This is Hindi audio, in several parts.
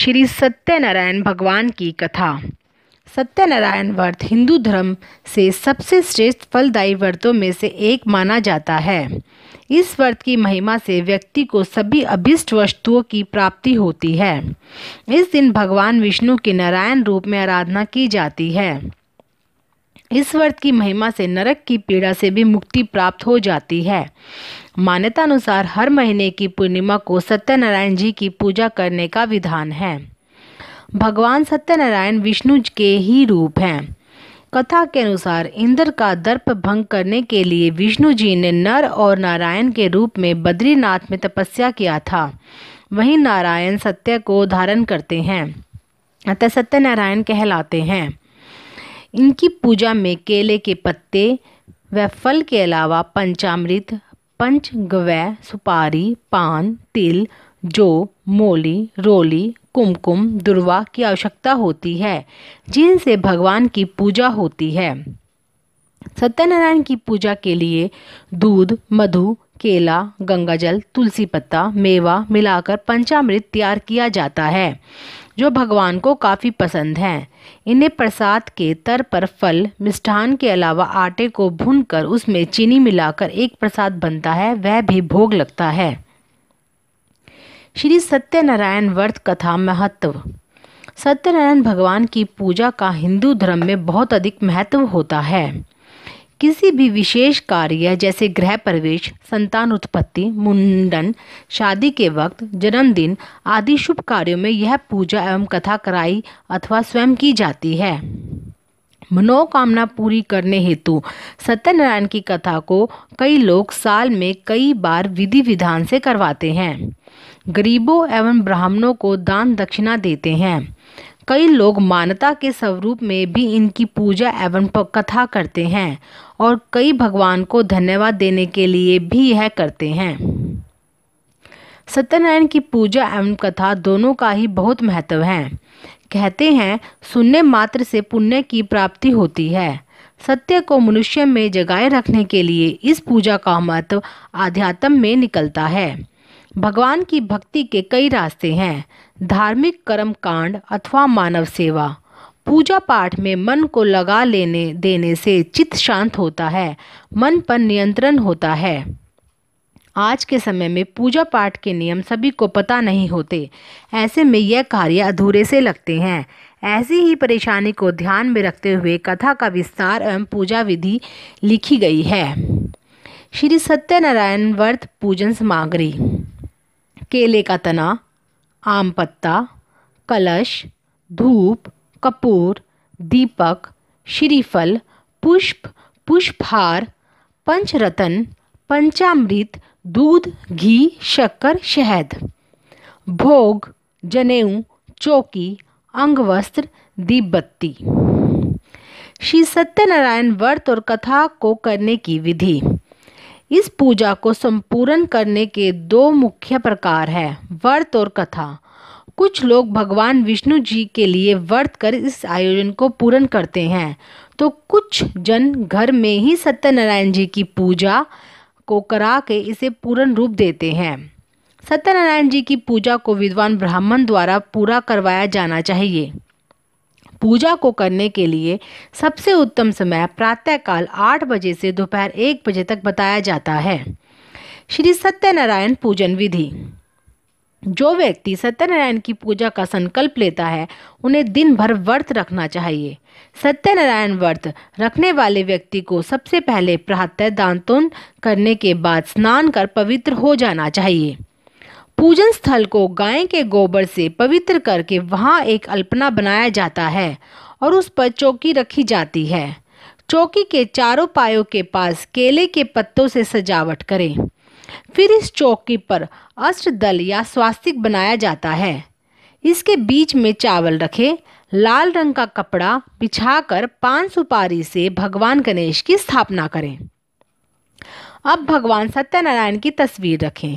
श्री सत्यनारायण भगवान की कथा सत्यनारायण व्रत हिंदू धर्म से सबसे श्रेष्ठ फलदायी व्रतों में से एक माना जाता है इस व्रत की महिमा से व्यक्ति को सभी अभिष्ट वस्तुओं की प्राप्ति होती है इस दिन भगवान विष्णु के नारायण रूप में आराधना की जाती है इस व्रत की महिमा से नरक की पीड़ा से भी मुक्ति प्राप्त हो जाती है मान्यता अनुसार हर महीने की पूर्णिमा को सत्यनारायण जी की पूजा करने का विधान है भगवान सत्यनारायण विष्णु के ही रूप हैं कथा के अनुसार इंद्र का दर्प भंग करने के लिए विष्णु जी ने नर और नारायण के रूप में बद्रीनाथ में तपस्या किया था वहीं नारायण सत्य को धारण करते हैं अतः सत्यनारायण कहलाते हैं इनकी पूजा में केले के पत्ते व फल के अलावा पंचामृत पंच गवै सुपारी पान तिल जो मोली रोली कुमकुम दुर्वा की आवश्यकता होती है जिनसे भगवान की पूजा होती है सत्यनारायण की पूजा के लिए दूध मधु केला गंगाजल तुलसी पत्ता मेवा मिलाकर पंचामृत तैयार किया जाता है जो भगवान को काफ़ी पसंद हैं इन्हें प्रसाद के तर पर फल मिष्ठान के अलावा आटे को भूनकर उसमें चीनी मिलाकर एक प्रसाद बनता है वह भी भोग लगता है श्री सत्यनारायण व्रत कथा महत्व सत्यनारायण भगवान की पूजा का हिंदू धर्म में बहुत अधिक महत्व होता है किसी भी विशेष कार्य जैसे गृह प्रवेश संतान उत्पत्ति मुंडन शादी के वक्त जन्मदिन आदि शुभ कार्यों में यह पूजा एवं कथा कराई अथवा स्वयं की जाती है मनोकामना पूरी करने हेतु सत्यनारायण की कथा को कई लोग साल में कई बार विधि विधान से करवाते हैं गरीबों एवं ब्राह्मणों को दान दक्षिणा देते हैं कई लोग मान्यता के स्वरूप में भी इनकी पूजा एवं कथा करते हैं और कई भगवान को धन्यवाद देने के लिए भी यह करते हैं सत्यनारायण की पूजा एवं कथा दोनों का ही बहुत महत्व है कहते हैं सुनने मात्र से पुण्य की प्राप्ति होती है सत्य को मनुष्य में जगाए रखने के लिए इस पूजा का महत्व आध्यात्म में निकलता है भगवान की भक्ति के कई रास्ते हैं धार्मिक कर्म कांड अथवा मानव सेवा पूजा पाठ में मन को लगा लेने देने से चित्त शांत होता है मन पर नियंत्रण होता है आज के समय में पूजा पाठ के नियम सभी को पता नहीं होते ऐसे में यह कार्य अधूरे से लगते हैं ऐसी ही परेशानी को ध्यान में रखते हुए कथा का विस्तार एवं पूजा विधि लिखी गई है श्री सत्यनारायण व्रत पूजन सामग्री केले का तना आम पत्ता कलश धूप कपूर दीपक श्रीफल पुष्प पुष्पहार पंचरत्न पंचामृत दूध घी शक्कर शहद भोग जनेऊ चौकी अंगवस्त्र दीपबत्ती श्री सत्यनारायण व्रत और कथा को करने की विधि इस पूजा को संपूर्ण करने के दो मुख्य प्रकार हैं व्रत और कथा कुछ लोग भगवान विष्णु जी के लिए व्रत कर इस आयोजन को पूर्ण करते हैं तो कुछ जन घर में ही सत्यनारायण जी की पूजा को करा के इसे पूर्ण रूप देते हैं सत्यनारायण जी की पूजा को विद्वान ब्राह्मण द्वारा पूरा करवाया जाना चाहिए पूजा को करने के लिए सबसे उत्तम समय प्रातःकाल आठ बजे से दोपहर एक बजे तक बताया जाता है श्री सत्यनारायण पूजन विधि जो व्यक्ति सत्यनारायण की पूजा का संकल्प लेता है उन्हें दिन भर व्रत रखना चाहिए सत्यनारायण व्रत रखने वाले व्यक्ति को सबसे पहले प्रातः दांतों करने के बाद स्नान कर पवित्र हो जाना चाहिए पूजन स्थल को गाय के गोबर से पवित्र करके वहाँ एक अल्पना बनाया जाता है और उस पर चौकी रखी जाती है चौकी के चारों पायों के पास केले के पत्तों से सजावट करें फिर इस चौकी पर अष्टदल या स्वास्तिक बनाया जाता है इसके बीच में चावल रखें लाल रंग का कपड़ा बिछाकर पान सुपारी से भगवान गणेश की स्थापना करें अब भगवान सत्यनारायण की तस्वीर रखें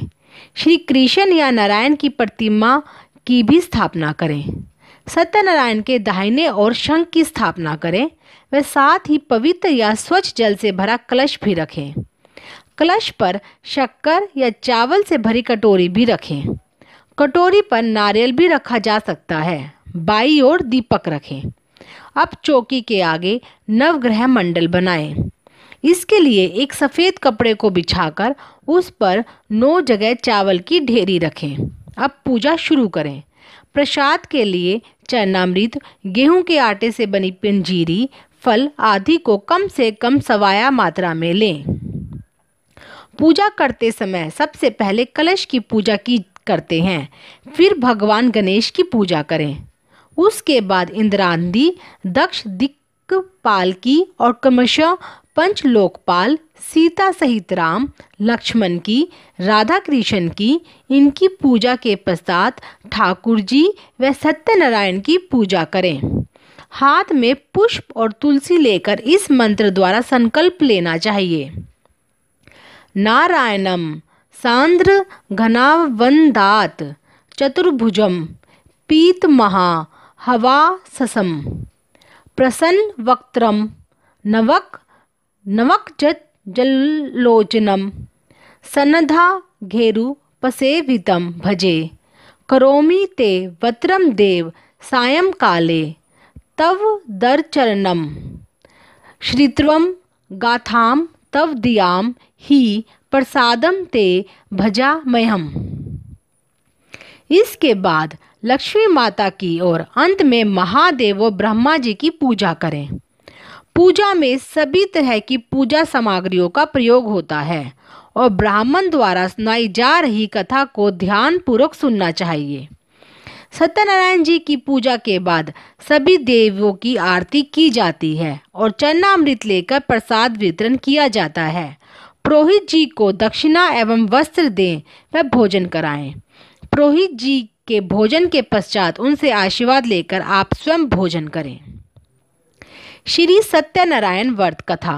श्री कृष्ण या नारायण की प्रतिमा की भी स्थापना करें सत्यनारायण के दाहिने और शंख की स्थापना करें व साथ ही पवित्र या स्वच्छ जल से भरा कलश भी रखें कलश पर शक्कर या चावल से भरी कटोरी भी रखें कटोरी पर नारियल भी रखा जा सकता है बाई ओर दीपक रखें अब चौकी के आगे नवग्रह मंडल बनाएं इसके लिए एक सफ़ेद कपड़े को बिछाकर उस पर नौ जगह चावल की ढेरी रखें अब पूजा शुरू करें प्रसाद के लिए चरणामृत गेहूं के आटे से बनी पंजीरी फल आदि को कम से कम सवाया मात्रा में लें पूजा करते समय सबसे पहले कलश की पूजा की करते हैं फिर भगवान गणेश की पूजा करें उसके बाद इंद्रांदी दक्ष दिक्पाल की और कमशा पंच लोकपाल सीता सहित राम लक्ष्मण की राधा कृष्ण की इनकी पूजा के पश्चात ठाकुर जी व सत्यनारायण की पूजा करें हाथ में पुष्प और तुलसी लेकर इस मंत्र द्वारा संकल्प लेना चाहिए नारायणम सांद्र घनावंदात चतुर्भुजम पीत महा हवा ससम प्रसन्न वक्त्रम नवक जत जल्लोचनम सनधा घेरु पसेवितं भजे करोमी ते वत्रम देव सायं काले तव चरणम श्रीत्व गाथा तव दियाम ही प्रसादम ते भजा मयम इसके बाद लक्ष्मी माता की और अंत में महादेव व ब्रह्मा जी की पूजा करें पूजा में सभी तरह की पूजा सामग्रियों का प्रयोग होता है और ब्राह्मण द्वारा सुनाई जा रही कथा को ध्यान पूर्वक सुनना चाहिए सत्यनारायण जी की पूजा के बाद सभी देवों की आरती की जाती है और चरणामृत लेकर प्रसाद वितरण किया जाता है पुरोहित जी को दक्षिणा एवं वस्त्र दें व भोजन कराएं। पुरोहित जी के भोजन के पश्चात उनसे आशीर्वाद लेकर आप स्वयं भोजन करें श्री सत्यनारायण व्रत कथा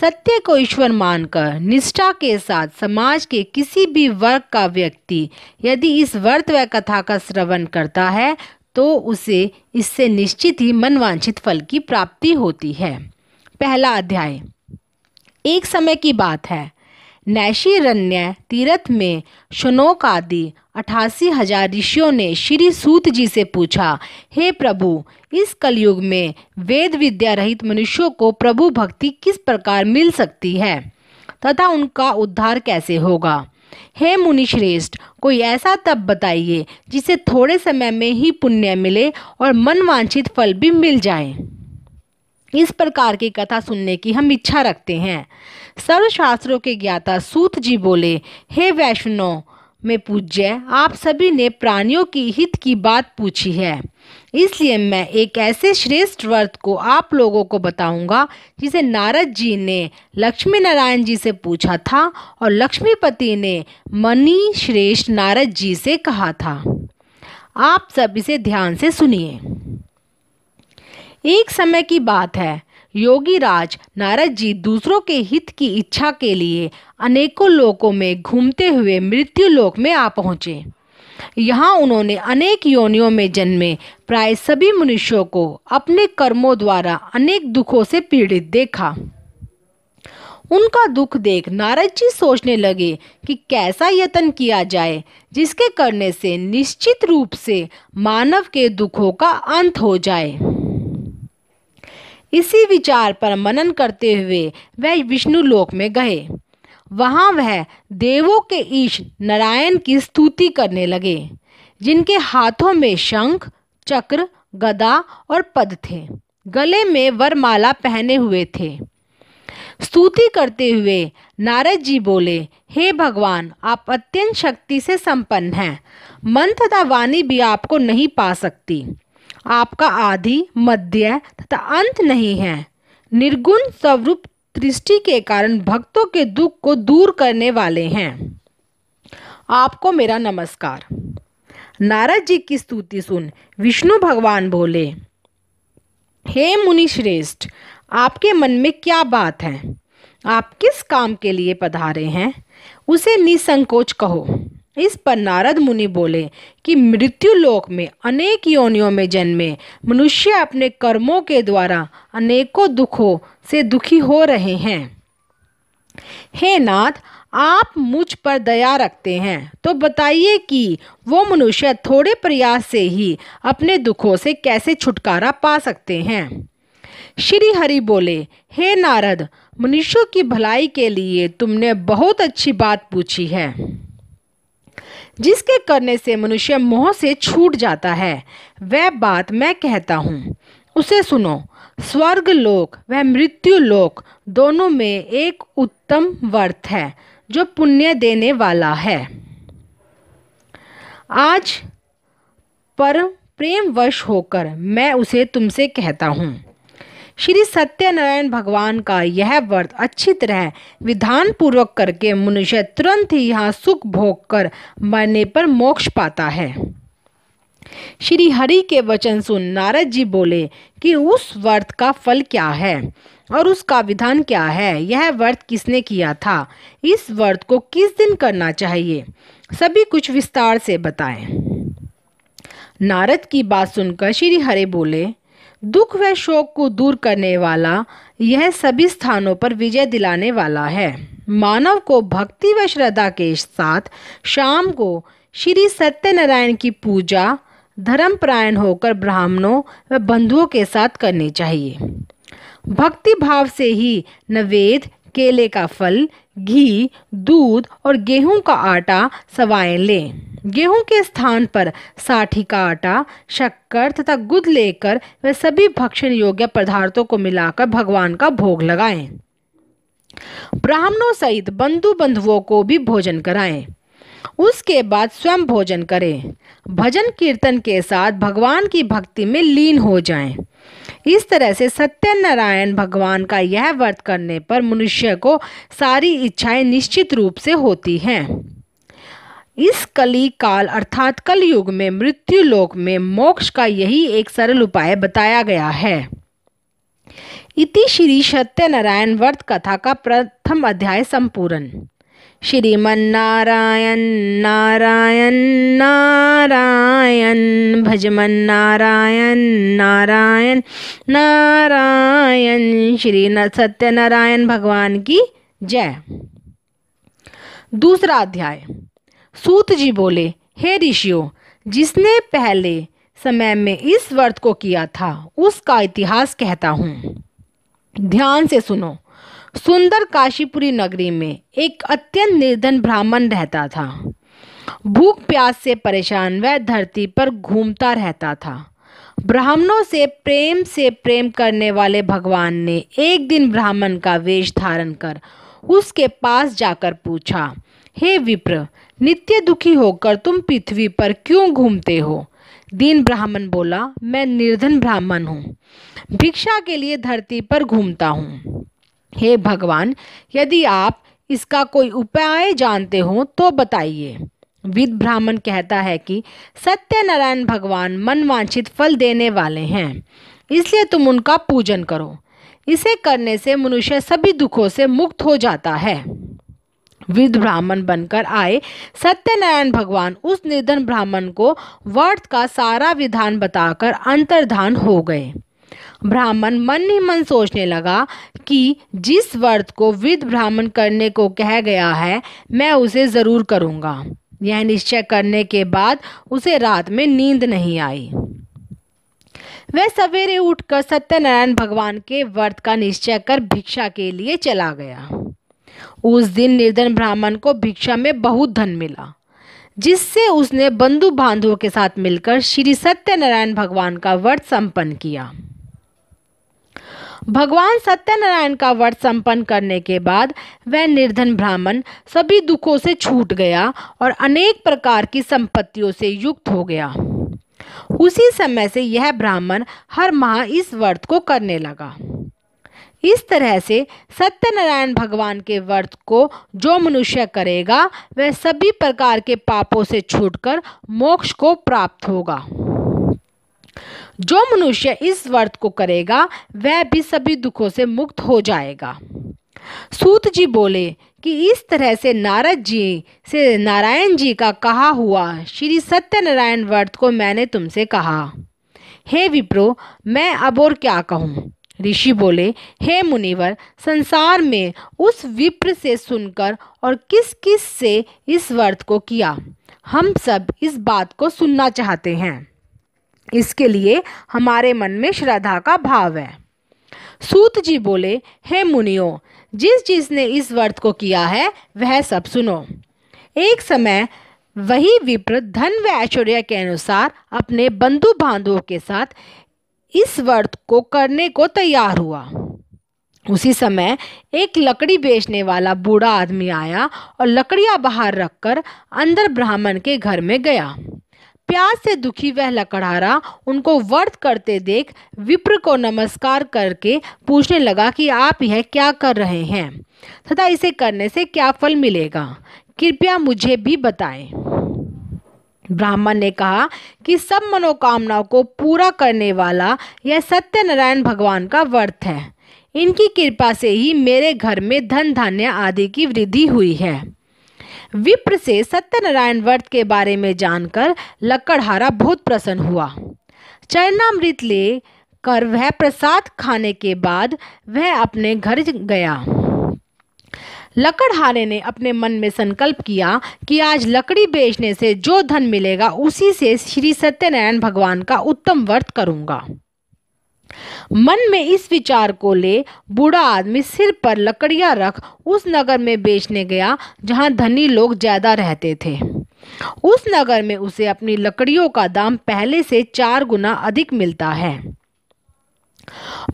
सत्य को ईश्वर मानकर निष्ठा के साथ समाज के किसी भी वर्ग का व्यक्ति यदि इस व्रत व कथा का श्रवण करता है तो उसे इससे निश्चित ही मनवांछित फल की प्राप्ति होती है पहला अध्याय एक समय की बात है नैशीरण्य तीर्थ में शनोक आदि अठासी हजार ऋषियों ने श्री सूत जी से पूछा हे प्रभु इस कलयुग में वेद विद्या रहित मनुष्यों को प्रभु भक्ति किस प्रकार मिल सकती है तथा उनका उद्धार कैसे होगा हे मुनिश्रेष्ठ कोई ऐसा तप बताइए जिसे थोड़े समय में ही पुण्य मिले और मनवांछित फल भी मिल जाएं। इस प्रकार की कथा सुनने की हम इच्छा रखते हैं सर्वशास्त्रों के ज्ञाता सूत जी बोले हे वैष्णो में पूज्य आप सभी ने प्राणियों की हित की बात पूछी है इसलिए मैं एक ऐसे श्रेष्ठ व्रत को आप लोगों को बताऊंगा जिसे नारद जी ने लक्ष्मी नारायण जी से पूछा था और लक्ष्मीपति ने मनी श्रेष्ठ नारद जी से कहा था आप सब इसे ध्यान से सुनिए एक समय की बात है योगी राज नारद जी दूसरों के हित की इच्छा के लिए अनेकों लोकों में घूमते हुए मृत्यु लोक में आ पहुँचे यहाँ उन्होंने अनेक योनियों में जन्मे प्राय सभी मनुष्यों को अपने कर्मों द्वारा अनेक दुखों से पीड़ित देखा उनका दुख देख नारद जी सोचने लगे कि कैसा यत्न किया जाए जिसके करने से निश्चित रूप से मानव के दुखों का अंत हो जाए इसी विचार पर मनन करते हुए वह विष्णु लोक में गए वहाँ वह देवों के ईश नारायण की स्तुति करने लगे जिनके हाथों में शंख चक्र गदा और पद थे गले में वरमाला पहने हुए थे स्तुति करते हुए नारद जी बोले हे भगवान आप अत्यंत शक्ति से संपन्न हैं मन तथा वाणी भी आपको नहीं पा सकती आपका आदि मध्य तथा अंत नहीं है निर्गुण स्वरूप दृष्टि के कारण भक्तों के दुख को दूर करने वाले हैं आपको मेरा नमस्कार नारद जी की स्तुति सुन विष्णु भगवान बोले हे मुनि श्रेष्ठ आपके मन में क्या बात है आप किस काम के लिए पधारे हैं उसे निसंकोच कहो इस पर नारद मुनि बोले कि मृत्यु लोक में अनेक योनियों में जन्मे मनुष्य अपने कर्मों के द्वारा अनेकों दुखों से दुखी हो रहे हैं हे नाथ आप मुझ पर दया रखते हैं तो बताइए कि वो मनुष्य थोड़े प्रयास से ही अपने दुखों से कैसे छुटकारा पा सकते हैं श्री हरि बोले हे नारद मनुष्यों की भलाई के लिए तुमने बहुत अच्छी बात पूछी है जिसके करने से मनुष्य मोह से छूट जाता है वह बात मैं कहता हूँ उसे सुनो स्वर्ग लोक व मृत्यु लोक दोनों में एक उत्तम वर्थ है जो पुण्य देने वाला है आज पर प्रेमवश होकर मैं उसे तुमसे कहता हूँ श्री सत्यनारायण भगवान का यह व्रत अच्छी तरह विधान पूर्वक करके मनुष्य तुरंत ही यहाँ सुख भोग कर मरने पर मोक्ष पाता है श्री हरि के वचन सुन नारद जी बोले कि उस व्रत का फल क्या है और उसका विधान क्या है यह व्रत किसने किया था इस व्रत को किस दिन करना चाहिए सभी कुछ विस्तार से बताएं। नारद की बात सुनकर श्री हरे बोले दुख व शोक को दूर करने वाला यह सभी स्थानों पर विजय दिलाने वाला है मानव को भक्ति व श्रद्धा के साथ शाम को श्री सत्यनारायण की पूजा धर्मपरायण होकर ब्राह्मणों व बंधुओं के साथ करनी चाहिए भक्ति भाव से ही नवेद केले का फल घी दूध और गेहूं का आटा सवाएं लें गेहूं के स्थान पर साठी का आटा शक्कर तथा गुद लेकर वे सभी भक्षण योग्य पदार्थों को मिलाकर भगवान का भोग लगाएं ब्राह्मणों सहित बंधु बंधुओं को भी भोजन कराएं उसके बाद स्वयं भोजन करें भजन कीर्तन के साथ भगवान की भक्ति में लीन हो जाएं। इस तरह से सत्यनारायण भगवान का यह व्रत करने पर मनुष्य को सारी इच्छाएं निश्चित रूप से होती हैं इस कली काल अर्थात कल युग में मृत्यु लोक में मोक्ष का यही एक सरल उपाय बताया गया है इति श्री सत्यनारायण व्रत कथा का प्रथम अध्याय संपूर्ण श्रीमन्नारायण नारायण नारायण भजमन नारायण नारायण नारायण श्री सत्यनारायण भगवान की जय दूसरा अध्याय सूत जी बोले हे ऋषियों जिसने पहले समय में इस व्रत को किया था उसका इतिहास कहता हूँ ध्यान से सुनो सुंदर काशीपुरी नगरी में एक अत्यंत निर्धन ब्राह्मण रहता था भूख प्यास से परेशान वह धरती पर घूमता रहता था ब्राह्मणों से प्रेम से प्रेम करने वाले भगवान ने एक दिन ब्राह्मण का वेश धारण कर उसके पास जाकर पूछा हे विप्र नित्य दुखी होकर तुम पृथ्वी पर क्यों घूमते हो दीन ब्राह्मण बोला मैं निर्धन ब्राह्मण हूँ भिक्षा के लिए धरती पर घूमता हूँ हे भगवान यदि आप इसका कोई उपाय जानते हो तो बताइए विद ब्राह्मण कहता है कि सत्यनारायण भगवान मनवांछित फल देने वाले हैं इसलिए तुम उनका पूजन करो इसे करने से मनुष्य सभी दुखों से मुक्त हो जाता है विद ब्राह्मण बनकर आए सत्यनारायण भगवान उस निर्धन ब्राह्मण को वर्त का सारा विधान बताकर अंतर्धान हो गए ब्राह्मण मन ही मन सोचने लगा कि जिस व्रत को विद ब्राह्मण करने को कह गया है मैं उसे ज़रूर करूँगा यह निश्चय करने के बाद उसे रात में नींद नहीं आई वह सवेरे उठकर सत्यनारायण भगवान के व्रत का निश्चय कर भिक्षा के लिए चला गया उस दिन निर्धन ब्राह्मण को भिक्षा में बहुत धन मिला जिससे उसने बंधु बांधवों के साथ मिलकर श्री सत्यनारायण भगवान का व्रत संपन्न किया भगवान सत्यनारायण का व्रत संपन्न करने के बाद वह निर्धन ब्राह्मण सभी दुखों से छूट गया और अनेक प्रकार की संपत्तियों से युक्त हो गया उसी समय से यह ब्राह्मण हर माह इस व्रत को करने लगा इस तरह से सत्यनारायण भगवान के व्रत को जो मनुष्य करेगा वह सभी प्रकार के पापों से छूटकर मोक्ष को प्राप्त होगा जो मनुष्य इस व्रत को करेगा वह भी सभी दुखों से मुक्त हो जाएगा सूत जी बोले कि इस तरह से नारद जी से नारायण जी का कहा हुआ श्री सत्यनारायण व्रत को मैंने तुमसे कहा हे विप्रो मैं अब और क्या कहूँ ऋषि बोले हे मुनिवर संसार में उस विप्र से सुनकर और किस किस से इस व्रत को किया हम सब इस बात को सुनना चाहते हैं इसके लिए हमारे मन में श्रद्धा का भाव है सूत जी बोले हे मुनियो जिस ने इस व्रत को किया है वह सब सुनो एक समय वही विप्र धन व ऐश्वर्य के अनुसार अपने बंधु बांधवों के साथ इस व्रत को करने को तैयार हुआ उसी समय एक लकड़ी बेचने वाला बूढ़ा आदमी आया और लकड़ियां बाहर रखकर अंदर ब्राह्मण के घर में गया प्यास से दुखी वह लकड़हारा उनको वर्त करते देख विप्र को नमस्कार करके पूछने लगा कि आप यह क्या कर रहे हैं तथा इसे करने से क्या फल मिलेगा कृपया मुझे भी बताएं ब्राह्मण ने कहा कि सब मनोकामनाओं को पूरा करने वाला यह सत्यनारायण भगवान का वर्त है इनकी कृपा से ही मेरे घर में धन धान्य आदि की वृद्धि हुई है विप्र से सत्यनारायण व्रत के बारे में जानकर लकड़हारा बहुत प्रसन्न हुआ चरणामृत ले कर वह प्रसाद खाने के बाद वह अपने घर गया लकड़हारे ने अपने मन में संकल्प किया कि आज लकड़ी बेचने से जो धन मिलेगा उसी से श्री सत्यनारायण भगवान का उत्तम व्रत करूंगा मन में इस विचार को ले बूढ़ा आदमी सिर पर लकड़ियां रख उस नगर में बेचने गया जहां धनी लोग ज़्यादा रहते थे उस नगर में उसे अपनी लकड़ियों का दाम पहले से चार गुना अधिक मिलता है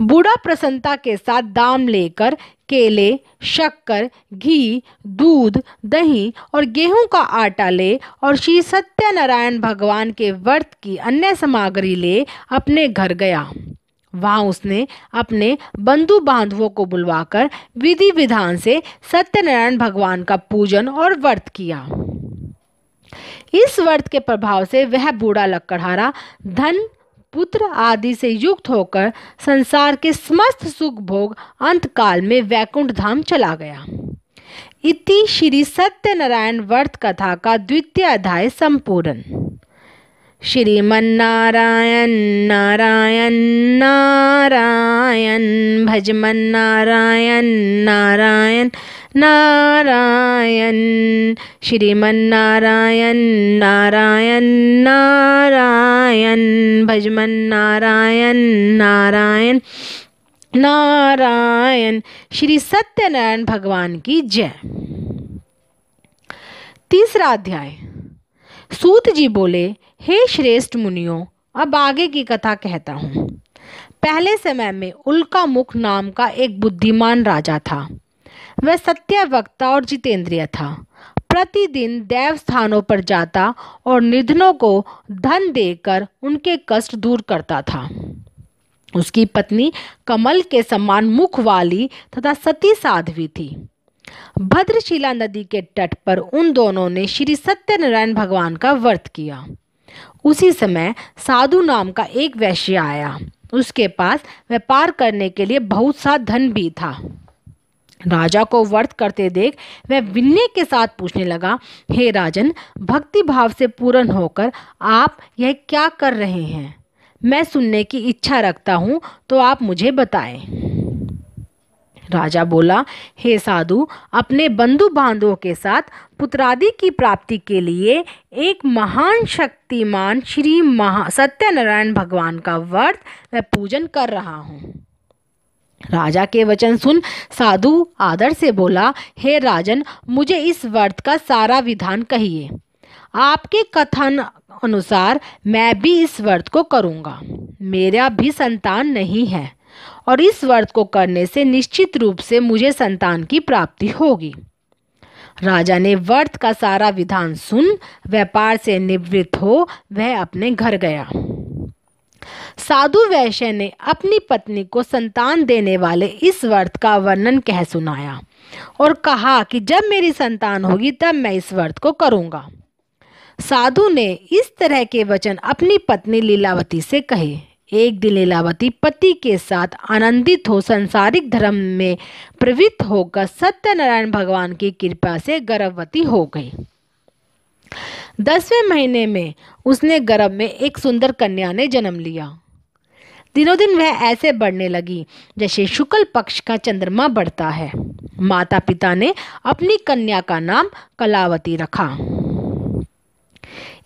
बूढ़ा प्रसन्नता के साथ दाम लेकर केले शक्कर घी दूध दही और गेहूं का आटा ले और श्री सत्यनारायण भगवान के व्रत की अन्य सामग्री ले अपने घर गया वहां उसने अपने बंधु बांधवों को बुलवाकर विधि विधान से सत्यनारायण भगवान का पूजन और व्रत किया इस व्रत के प्रभाव से वह बूढ़ा लकड़हारा धन पुत्र आदि से युक्त होकर संसार के समस्त सुख भोग अंतकाल में वैकुंठ धाम चला गया इति श्री सत्यनारायण व्रत कथा का द्वितीय अध्याय संपूर्ण श्रीमन्नारायण नारायण नारायण भजमन नारायण नारायण नारायण श्रीमन्नारायण नारायण नारायण भजमन नारायण नारायण नारायण श्री सत्यनारायण भगवान की जय तीसरा अध्याय सूत जी बोले हे श्रेष्ठ मुनियों अब आगे की कथा कहता हूँ पहले समय में उल्का मुख नाम का एक बुद्धिमान राजा था वह वक्ता और जितेंद्रिय था प्रतिदिन देव स्थानों पर जाता और निधनों को धन देकर उनके कष्ट दूर करता था उसकी पत्नी कमल के समान मुख वाली तथा सती साध्वी थी भद्रशिला नदी के तट पर उन दोनों ने श्री सत्यनारायण भगवान का व्रत किया उसी समय साधु नाम का एक वैश्य आया उसके पास व्यापार करने के लिए बहुत सा धन भी था राजा को वर्त करते देख वह विनय के साथ पूछने लगा हे hey राजन भक्ति भाव से पूर्ण होकर आप यह क्या कर रहे हैं मैं सुनने की इच्छा रखता हूँ तो आप मुझे बताएं राजा बोला हे साधु अपने बंधु बांधवों के साथ पुत्रादि की प्राप्ति के लिए एक महान शक्तिमान श्री महा सत्यनारायण भगवान का व्रत मैं पूजन कर रहा हूँ राजा के वचन सुन साधु आदर से बोला हे राजन मुझे इस व्रत का सारा विधान कहिए आपके कथन अनुसार मैं भी इस व्रत को करूँगा मेरा भी संतान नहीं है और इस व्रत को करने से निश्चित रूप से मुझे संतान की प्राप्ति होगी राजा ने व्रत का सारा विधान सुन व्यापार से निवृत्त हो वह अपने घर गया साधु वैश्य ने अपनी पत्नी को संतान देने वाले इस व्रत का वर्णन कह सुनाया और कहा कि जब मेरी संतान होगी तब मैं इस व्रत को करूंगा साधु ने इस तरह के वचन अपनी पत्नी लीलावती से कहे एक दिन लीलावती पति के साथ आनंदित हो संसारिक धर्म में प्रवृत्त होकर सत्यनारायण भगवान की कृपा से गर्भवती हो गई दसवें महीने में उसने गर्भ में एक सुंदर कन्या ने जन्म लिया दिनों दिन वह ऐसे बढ़ने लगी जैसे शुक्ल पक्ष का चंद्रमा बढ़ता है माता पिता ने अपनी कन्या का नाम कलावती रखा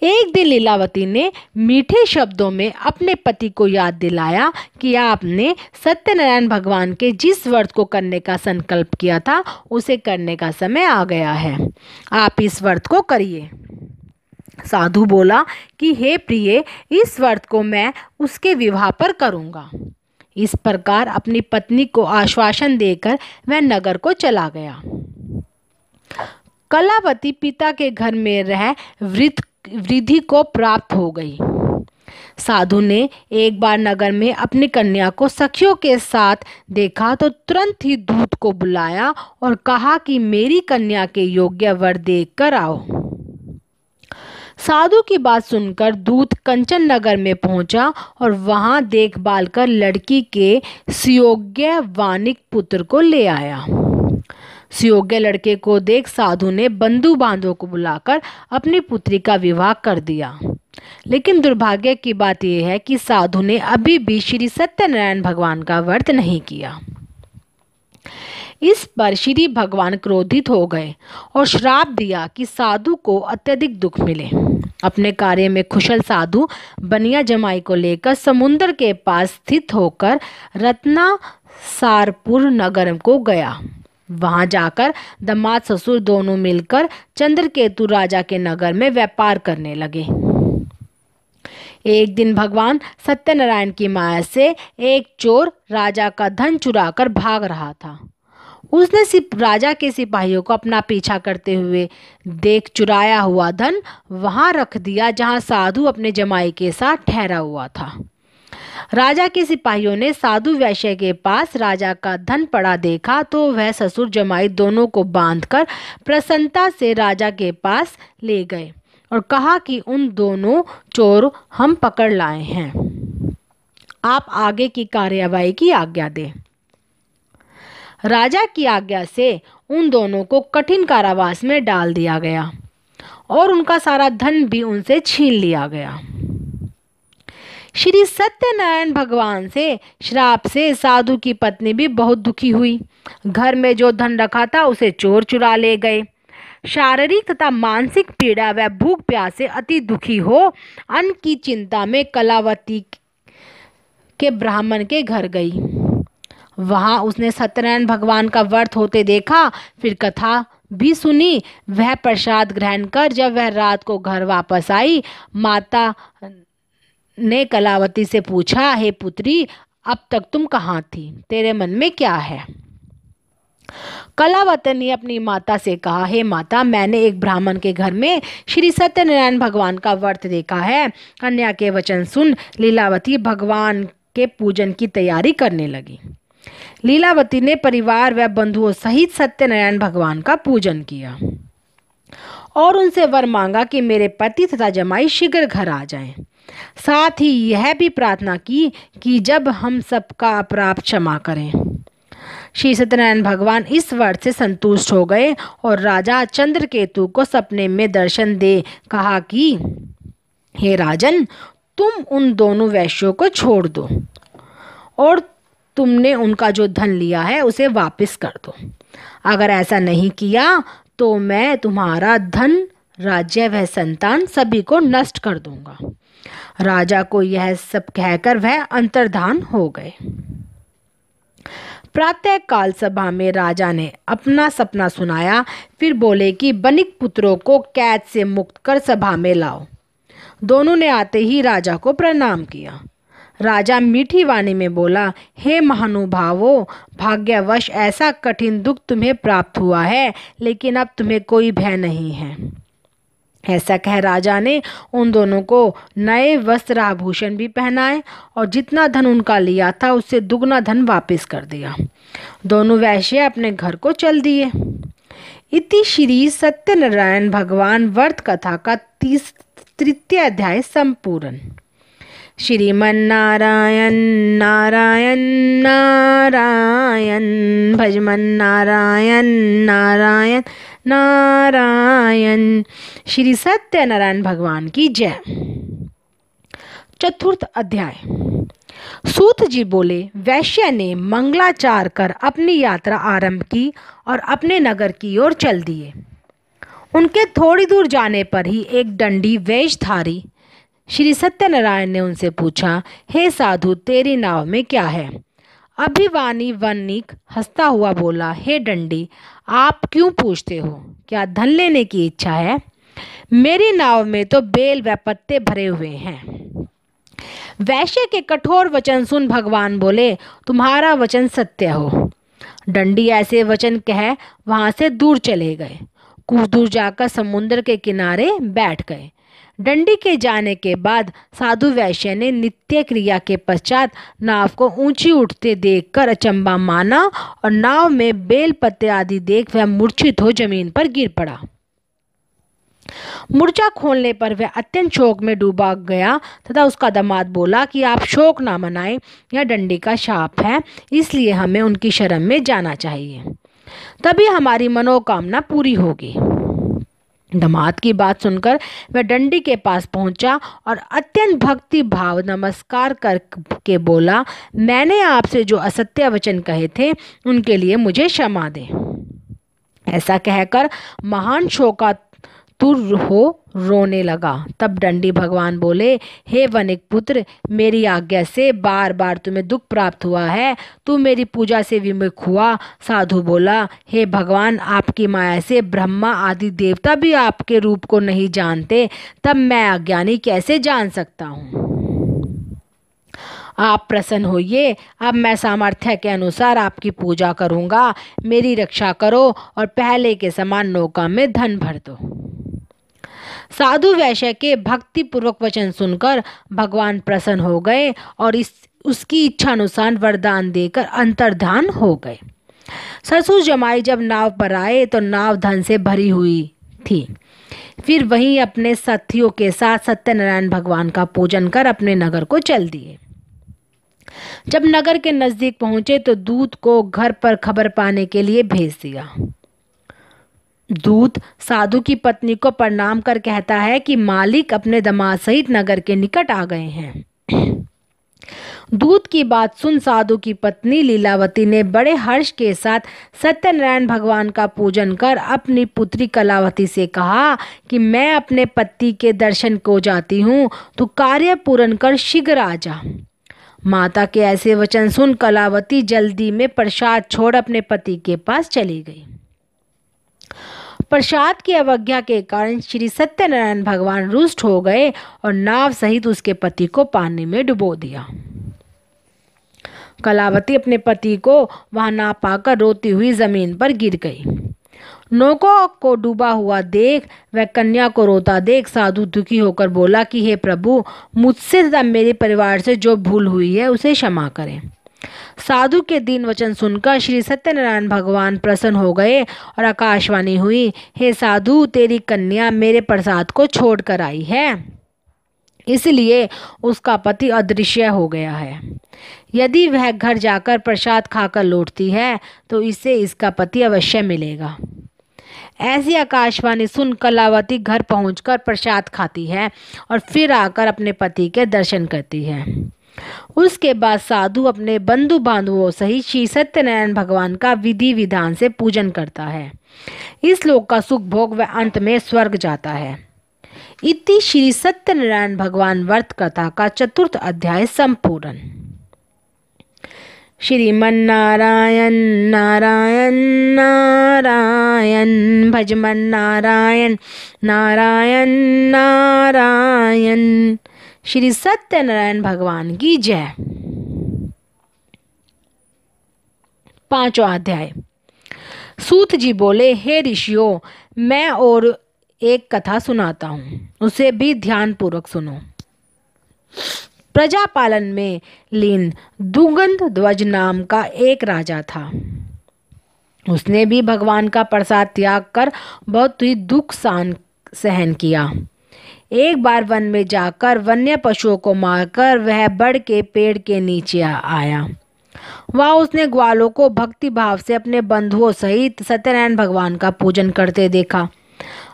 एक दिन लीलावती ने मीठे शब्दों में अपने पति को याद दिलाया कि आपने सत्यनारायण भगवान के जिस व्रत को करने का संकल्प किया था उसे करने का समय आ गया है आप इस व्रत को करिए साधु बोला कि हे प्रिय इस व्रत को मैं उसके विवाह पर करूँगा इस प्रकार अपनी पत्नी को आश्वासन देकर वह नगर को चला गया कलावती पिता के घर में रह वृद्ध वृद्धि को प्राप्त हो गई साधु ने एक बार नगर में अपनी कन्या को सखियों के साथ देखा तो तुरंत ही दूत को बुलाया और कहा कि मेरी कन्या के योग्य वर देख कर आओ साधु की बात सुनकर दूत कंचन नगर में पहुंचा और वहां देखभाल कर लड़की के सुयोग्य वानिक पुत्र को ले आया सुयोग्य लड़के को देख साधु ने बंधु बांधों को बुलाकर अपनी पुत्री का विवाह कर दिया लेकिन दुर्भाग्य की बात यह है कि साधु ने अभी भी श्री सत्यनारायण भगवान का व्रत नहीं किया इस पर श्री भगवान क्रोधित हो गए और श्राप दिया कि साधु को अत्यधिक दुख मिले अपने कार्य में कुशल साधु बनिया जमाई को लेकर समुन्द्र के पास स्थित होकर रत्ना सारपुर नगर को गया वहां जाकर दामाद ससुर दोनों मिलकर चंद्रकेतु राजा के नगर में व्यापार करने लगे एक दिन भगवान सत्यनारायण की माया से एक चोर राजा का धन चुराकर भाग रहा था उसने सिर्फ राजा के सिपाहियों को अपना पीछा करते हुए देख चुराया हुआ धन वहां रख दिया जहां साधु अपने जमाई के साथ ठहरा हुआ था राजा के सिपाहियों ने साधु वैश्य के पास राजा का धन पड़ा देखा तो वह ससुर जमाई दोनों को बांधकर प्रसन्नता से राजा के पास ले गए और कहा कि उन दोनों चोर हम पकड़ लाए हैं आप आगे की कार्यवाही की आज्ञा दें राजा की आज्ञा से उन दोनों को कठिन कारावास में डाल दिया गया और उनका सारा धन भी उनसे छीन लिया गया श्री सत्यनारायण भगवान से श्राप से साधु की पत्नी भी बहुत दुखी हुई घर में जो धन रखा था उसे चोर चुरा ले गए शारीरिक तथा मानसिक पीड़ा व भूख प्यास से अति दुखी हो अन्न की चिंता में कलावती के ब्राह्मण के घर गई वहाँ उसने सत्यनारायण भगवान का व्रत होते देखा फिर कथा भी सुनी वह प्रसाद ग्रहण कर जब वह रात को घर वापस आई माता ने कलावती से पूछा हे पुत्री अब तक तुम कहाँ थी तेरे मन में क्या है कलावत ने अपनी माता से कहा हे माता मैंने एक ब्राह्मण के घर में श्री सत्यनारायण भगवान का व्रत देखा है कन्या के वचन सुन लीलावती भगवान के पूजन की तैयारी करने लगी लीलावती ने परिवार व बंधुओं सहित सत्यनारायण भगवान का पूजन किया और उनसे वर मांगा कि मेरे पति तथा जमाई शीघ्र घर आ जाएं। साथ ही यह भी प्रार्थना की कि जब हम सबका अपराध क्षमा करें श्री सत्यनारायण भगवान इस वर्ड से संतुष्ट हो गए और राजा चंद्रकेतु को सपने में दर्शन दे कहा कि हे राजन तुम उन दोनों वैश्यों को छोड़ दो और तुमने उनका जो धन लिया है उसे वापस कर दो अगर ऐसा नहीं किया तो मैं तुम्हारा धन राज्य व संतान सभी को नष्ट कर दूंगा राजा को यह सब कहकर वह अंतर्धान हो गए प्रातः काल सभा में राजा ने अपना सपना सुनाया फिर बोले कि बनिक पुत्रों को कैद से मुक्त कर सभा में लाओ दोनों ने आते ही राजा को प्रणाम किया राजा मीठी वाणी में बोला हे महानुभावो भाग्यवश ऐसा कठिन दुख तुम्हें प्राप्त हुआ है लेकिन अब तुम्हें कोई भय नहीं है ऐसा कह राजा ने उन दोनों को नए वस्त्र आभूषण भी पहनाए और जितना धन उनका लिया था उससे दुगना धन वापस कर दिया दोनों वैश्य अपने घर को चल दिए इति श्री सत्यनारायण भगवान वर्त कथा का तीस तृतीय अध्याय संपूर्ण श्रीमन नारायण नारायण भजमन्नारायण नारायण नारायण श्री सत्यनारायण भगवान की जय चतुर्थ अध्याय सूत जी बोले वैश्य ने मंगलाचार कर अपनी यात्रा आरंभ की और अपने नगर की ओर चल दिए उनके थोड़ी दूर जाने पर ही एक डंडी वेशधारी श्री सत्यनारायण ने उनसे पूछा हे साधु तेरी नाव में क्या है अभिवानी वन्निक हंसता हुआ बोला हे डंडी आप क्यों पूछते हो क्या धन लेने की इच्छा है मेरी नाव में तो बेल व पत्ते भरे हुए हैं वैश्य के कठोर वचन सुन भगवान बोले तुम्हारा वचन सत्य हो डंडी ऐसे वचन कह वहां से दूर चले गए कुछ दूर जाकर समुद्र के किनारे बैठ गए डंडी के जाने के बाद साधु वैश्य ने नित्य क्रिया के पश्चात नाव को ऊंची उठते देखकर अचंबा माना और नाव में बेल पत्ते आदि देख वह मूर्छित हो जमीन पर गिर पड़ा मुर्चा खोलने पर वह अत्यंत शोक में डूबा गया तथा उसका दमाद बोला कि आप शोक ना मनाएं यह डंडी का शाप है इसलिए हमें उनकी शर्म में जाना चाहिए तभी हमारी मनोकामना पूरी होगी दमाद की बात सुनकर वह डंडी के पास पहुंचा और अत्यंत भक्ति भाव नमस्कार कर के बोला मैंने आपसे जो असत्य वचन कहे थे उनके लिए मुझे क्षमा दें ऐसा कहकर महान शोका तुर हो रोने लगा तब डंडी भगवान बोले हे वनिक पुत्र मेरी आज्ञा से बार बार तुम्हें दुख प्राप्त हुआ है तू मेरी पूजा से विमुख हुआ साधु बोला हे भगवान आपकी माया से ब्रह्मा आदि देवता भी आपके रूप को नहीं जानते तब मैं अज्ञानी कैसे जान सकता हूँ आप प्रसन्न होइए अब मैं सामर्थ्य के अनुसार आपकी पूजा करूँगा मेरी रक्षा करो और पहले के समान नौका में धन भर दो साधु वैश्य के भक्तिपूर्वक वचन सुनकर भगवान प्रसन्न हो गए और इस उसकी इच्छानुसार वरदान देकर अंतर्धान हो गए ससुर जमाई जब नाव पर आए तो नाव धन से भरी हुई थी फिर वहीं अपने साथियों के साथ सत्यनारायण भगवान का पूजन कर अपने नगर को चल दिए जब नगर के नज़दीक पहुंचे तो दूत को घर पर खबर पाने के लिए भेज दिया दूत साधु की पत्नी को प्रणाम कर कहता है कि मालिक अपने दमाद सहित नगर के निकट आ गए हैं दूत की बात सुन साधु की पत्नी लीलावती ने बड़े हर्ष के साथ सत्यनारायण भगवान का पूजन कर अपनी पुत्री कलावती से कहा कि मैं अपने पति के दर्शन को जाती हूँ तो कार्य पूर्ण कर शीघ्र आ जा माता के ऐसे वचन सुन कलावती जल्दी में प्रसाद छोड़ अपने पति के पास चली गई प्रसाद की अवज्ञा के कारण श्री सत्यनारायण भगवान रुष्ट हो गए और नाव सहित उसके पति को पानी में डुबो दिया कलावती अपने पति को वहां ना पाकर रोती हुई जमीन पर गिर गई नौका को डूबा हुआ देख व कन्या को रोता देख साधु दुखी होकर बोला कि हे प्रभु मुझसे तथा मेरे परिवार से जो भूल हुई है उसे क्षमा करें साधु के दीन वचन सुनकर श्री सत्यनारायण भगवान प्रसन्न हो गए और आकाशवाणी हुई हे साधु तेरी कन्या मेरे प्रसाद को छोड़कर आई है इसलिए उसका पति अदृश्य हो गया है यदि वह घर जाकर प्रसाद खाकर लौटती है तो इसे इसका पति अवश्य मिलेगा ऐसी आकाशवाणी सुन कलावती घर पहुंचकर प्रसाद खाती है और फिर आकर अपने पति के दर्शन करती है उसके बाद साधु अपने बंधु बांधुओं सहित श्री सत्यनारायण भगवान का विधि विधान से पूजन करता है इस लोक का सुख भोग व अंत में स्वर्ग जाता है इति श्री सत्यनारायण भगवान व्रत कथा का चतुर्थ अध्याय संपूर्ण श्रीमन्नारायण नारायण नारायण भजमन नारायण नारायण नारायण श्री सत्यनारायण भगवान की जय पांचवा अध्याय सूत जी बोले हे ऋषियों मैं और एक कथा सुनाता हूँ उसे भी ध्यानपूर्वक सुनो प्रजापालन में लीन दुगंध ध्वज नाम का एक राजा था उसने भी भगवान का प्रसाद त्याग कर बहुत ही दुख सहन सहन किया एक बार वन में जाकर वन्य पशुओं को मारकर वह बड़ के पेड़ के नीचे आया वह उसने ग्वालों को भक्ति भाव से अपने बंधुओं सहित सत्यनारायण भगवान का पूजन करते देखा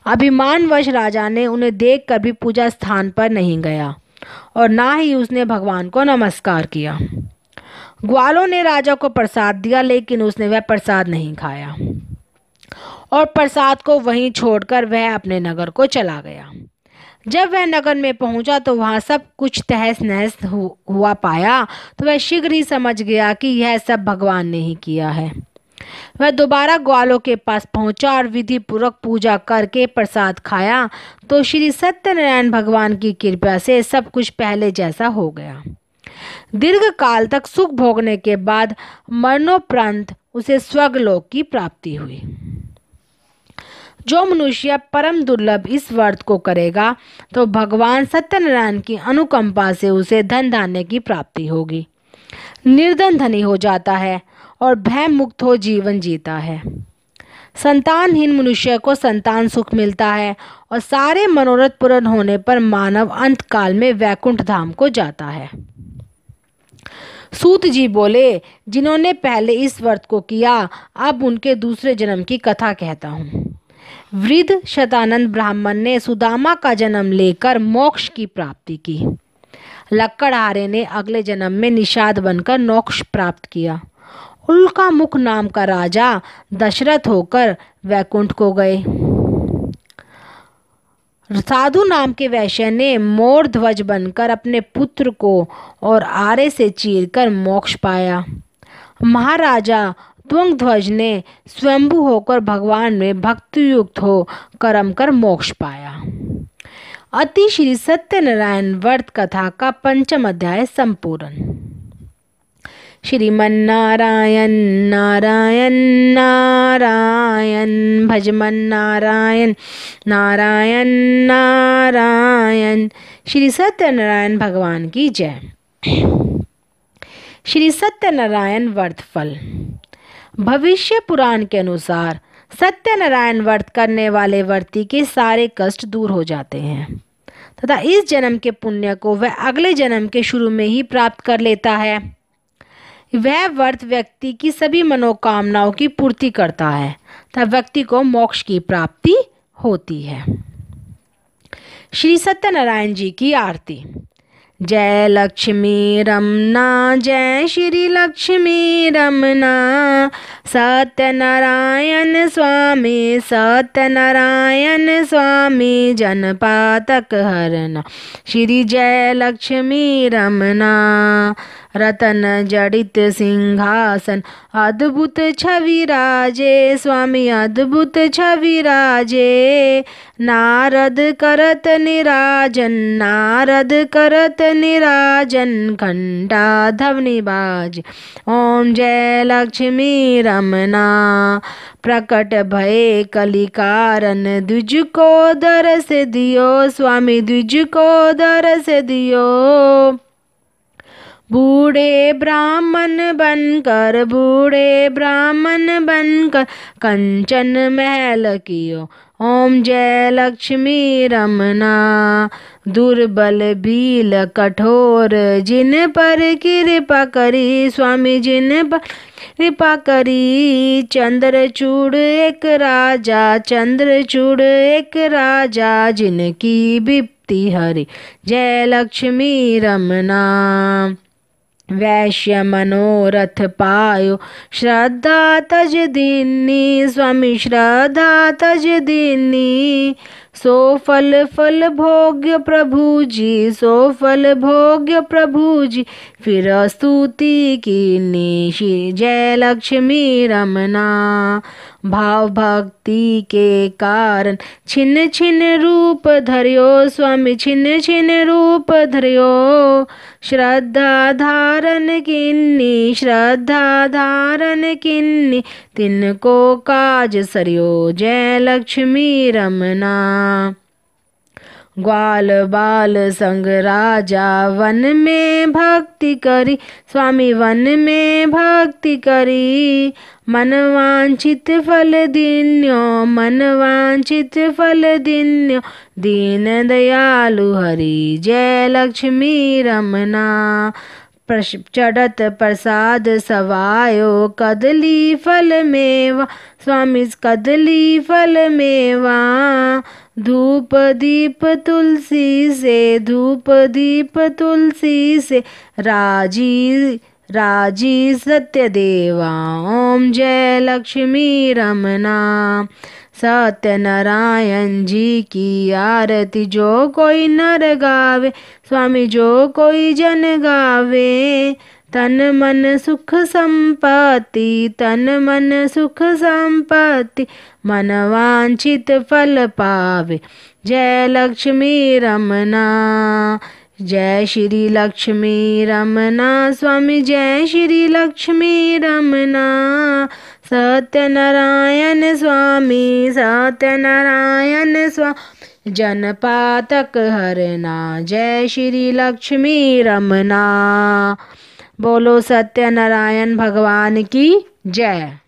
अभिमानवश राजा ने उन्हें देख भी पूजा स्थान पर नहीं गया और ना ही उसने भगवान को नमस्कार किया ग्वालों ने राजा को प्रसाद दिया लेकिन उसने वह प्रसाद नहीं खाया और प्रसाद को वहीं छोड़कर वह अपने नगर को चला गया जब वह नगर में पहुंचा तो वहां सब कुछ तहस नहस हुआ पाया तो वह शीघ्र ही समझ गया कि यह सब भगवान ने ही किया है वह दोबारा ग्वालों के पास पहुंचा और विधि पूर्वक पूजा करके प्रसाद खाया तो श्री सत्यनारायण भगवान की कृपा से सब कुछ पहले जैसा हो गया दीर्घ काल तक सुख भोगने के बाद मरणोपरांत उसे स्वर्गलोक की प्राप्ति हुई जो मनुष्य परम दुर्लभ इस व्रत को करेगा तो भगवान सत्यनारायण की अनुकंपा से उसे धन धान्य की प्राप्ति होगी निर्धन धनी हो जाता है और भय मुक्त हो जीवन जीता है संतानहीन मनुष्य को संतान सुख मिलता है और सारे मनोरथ पूर्ण होने पर मानव अंत काल में वैकुंठ धाम को जाता है सूत जी बोले जिन्होंने पहले इस व्रत को किया अब उनके दूसरे जन्म की कथा कहता हूँ वृद्ध शतानंद ब्राह्मण ने सुदामा का जन्म लेकर मोक्ष की प्राप्ति की लक्कड़हारे ने अगले जन्म में निषाद बनकर मोक्ष प्राप्त किया मुख नाम का राजा दशरथ होकर वैकुंठ को गए साधु नाम के वैश्य ने मोर ध्वज बनकर अपने पुत्र को और आरे से चीरकर मोक्ष पाया महाराजा तुंग ध्वज ने स्वयंभू होकर भगवान में भक्ति युक्त हो कर्म कर मोक्ष पाया अति श्री सत्यनारायण व्रत कथा का पंचम अध्याय संपूर्ण श्रीमारायण नारायण नारायण मन नारायण नारायण नारायण श्री सत्यनारायण भगवान की जय श्री सत्यनारायण व्रत फल भविष्य पुराण के अनुसार सत्यनारायण व्रत करने वाले व्रती के सारे कष्ट दूर हो जाते हैं तथा इस जन्म के पुण्य को वह अगले जन्म के शुरू में ही प्राप्त कर लेता है वह व्रत व्यक्ति की सभी मनोकामनाओं की पूर्ति करता है तब व्यक्ति को मोक्ष की प्राप्ति होती है श्री सत्यनारायण जी की आरती जय लक्ष्मी रमना जय श्री लक्ष्मी रमना सत्यनारायण स्वामी सत्यनारायण स्वामी जनपातक हरना श्री जय लक्ष्मी रमना रतन जड़ित सिंहासन अद्भुत छवि राजे स्वामी अद्भुत छवि राजे नारद करत निराजन नारद करत निराजन घंटा धवनि बाज ओम जय लक्ष्मी रमना प्रकट भय कलिकारन द्विज को दर्श दियो स्वामी द्विज को दर्श दियो बूढ़े ब्राह्मण बनकर बूढ़े ब्राह्मण बनकर कंचन महल कियो ओम जय लक्ष्मी रमना दुर्बल बील कठोर जिन पर कृपा करी स्वामी जिन पर कृपा करी चंद्रचूड़ एक राजा चंद्रचूड़ एक राजा जिनकी बिप्ती हरी जय लक्ष्मी रमना वैश्य मनोरथ पायो श्रद्धा तज दीनी स्वामी श्रद्धा तज दीनी सो फल फल भोग्य प्रभु जी सो फल भोग्य प्रभु जी फिर स्तुति की नीशी जय लक्ष्मी रमना भाव भक्ति के कारण छिन्न छिन्न रूप धरियो स्वामी छिन्न छिन्न रूप धरियो श्रद्धा धारण किन्नी श्रद्धा धारण किन्नी तिनको काज सरियो जय लक्ष्मी रमना ग्वाल बाल संग राजा वन में भक्ति करी स्वामी वन में भक्ति करी मन वांछित फल दिन्यो मन वांछित फल दिन्यो दीन दयालु हरी जय लक्ष्मी रमना चढ़त प्रसाद सवायो कदली फल मेवा स्वामी कदली फल मेवा धूप दीप तुलसी से धूप दीप तुलसी से राजी राजी सत्यदेवा ओम जय लक्ष्मी रमना सत्यनारायण जी की आरती जो कोई नर गावे स्वामी जो कोई जन गावे तन मन सुख संपत्ति तन मन सुख संपत्ति मन वांछित फल पावे जय लक्ष्मी रमना जय श्री लक्ष्मी रमना स्वामी जय श्री लक्ष्मी रमना सत्यनारायण स्वामी सत्यनारायण स्वामी जनपातक हरना जय श्री लक्ष्मी रमना बोलो सत्यनारायण भगवान की जय